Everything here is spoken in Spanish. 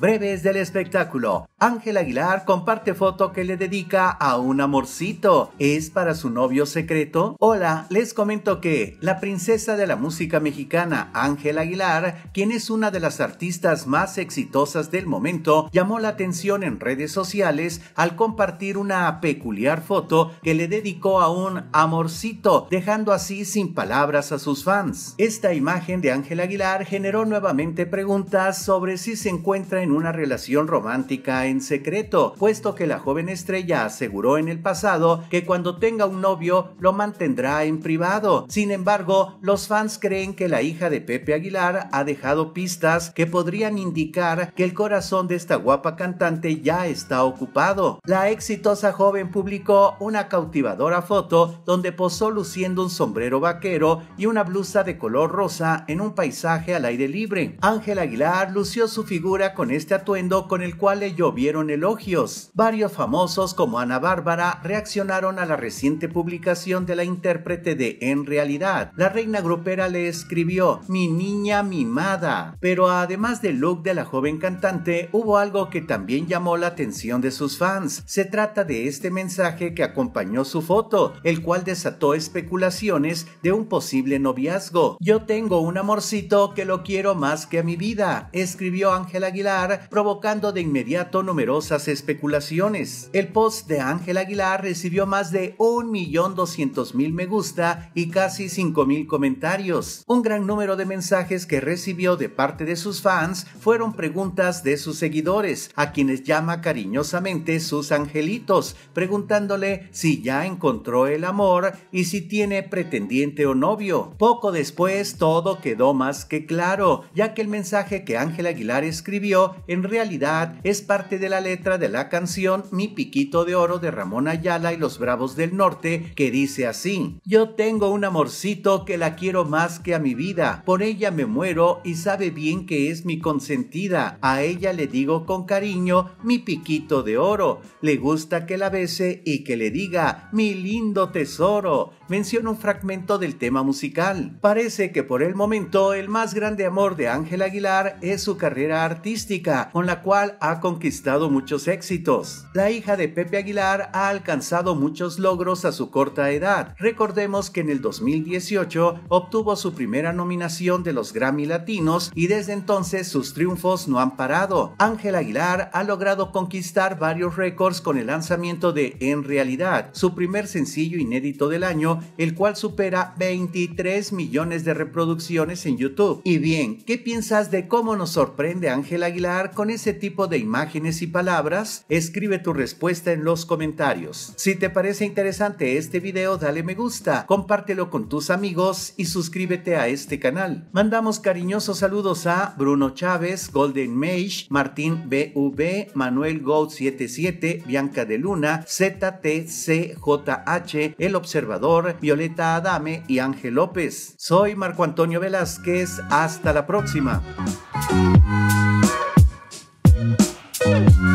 breves del espectáculo. Ángel Aguilar comparte foto que le dedica a un amorcito. ¿Es para su novio secreto? Hola, les comento que la princesa de la música mexicana, Ángel Aguilar, quien es una de las artistas más exitosas del momento, llamó la atención en redes sociales al compartir una peculiar foto que le dedicó a un amorcito, dejando así sin palabras a sus fans. Esta imagen de Ángel Aguilar generó nuevamente preguntas sobre si se encuentra en una relación romántica en secreto, puesto que la joven estrella aseguró en el pasado que cuando tenga un novio lo mantendrá en privado. Sin embargo, los fans creen que la hija de Pepe Aguilar ha dejado pistas que podrían indicar que el corazón de esta guapa cantante ya está ocupado. La exitosa joven publicó una cautivadora foto donde posó luciendo un sombrero vaquero y una blusa de color rosa en un paisaje al aire libre. Ángel Aguilar lució su figura con este atuendo con el cual le llovieron elogios. Varios famosos como Ana Bárbara reaccionaron a la reciente publicación de la intérprete de En Realidad. La reina grupera le escribió Mi niña mimada. Pero además del look de la joven cantante, hubo algo que también llamó la atención de sus fans. Se trata de este mensaje que acompañó su foto, el cual desató especulaciones de un posible noviazgo. Yo tengo un amorcito que lo quiero más que a mi vida, escribió Ángel Aguilar provocando de inmediato numerosas especulaciones. El post de Ángel Aguilar recibió más de 1.200.000 me gusta y casi 5.000 comentarios. Un gran número de mensajes que recibió de parte de sus fans fueron preguntas de sus seguidores, a quienes llama cariñosamente sus angelitos, preguntándole si ya encontró el amor y si tiene pretendiente o novio. Poco después todo quedó más que claro, ya que el mensaje que Ángel Aguilar escribió en realidad es parte de la letra de la canción Mi Piquito de Oro de Ramón Ayala y los Bravos del Norte, que dice así, yo tengo un amorcito que la quiero más que a mi vida, por ella me muero y sabe bien que es mi consentida, a ella le digo con cariño mi piquito de oro, le gusta que la bese y que le diga mi lindo tesoro, menciona un fragmento del tema musical. Parece que por el momento el más grande amor de Ángel Aguilar es su carrera artística, con la cual ha conquistado muchos éxitos. La hija de Pepe Aguilar ha alcanzado muchos logros a su corta edad. Recordemos que en el 2018 obtuvo su primera nominación de los Grammy Latinos y desde entonces sus triunfos no han parado. Ángel Aguilar ha logrado conquistar varios récords con el lanzamiento de En Realidad, su primer sencillo inédito del año, el cual supera 23 millones de reproducciones en YouTube. Y bien, ¿qué piensas de cómo nos sorprende Ángel Aguilar? con ese tipo de imágenes y palabras? Escribe tu respuesta en los comentarios. Si te parece interesante este video, dale me gusta, compártelo con tus amigos y suscríbete a este canal. Mandamos cariñosos saludos a Bruno Chávez, Golden Mage, Martín BV, Manuel Gold 77, Bianca de Luna, ZTCJH, El Observador, Violeta Adame y Ángel López. Soy Marco Antonio Velázquez, hasta la próxima. Woo!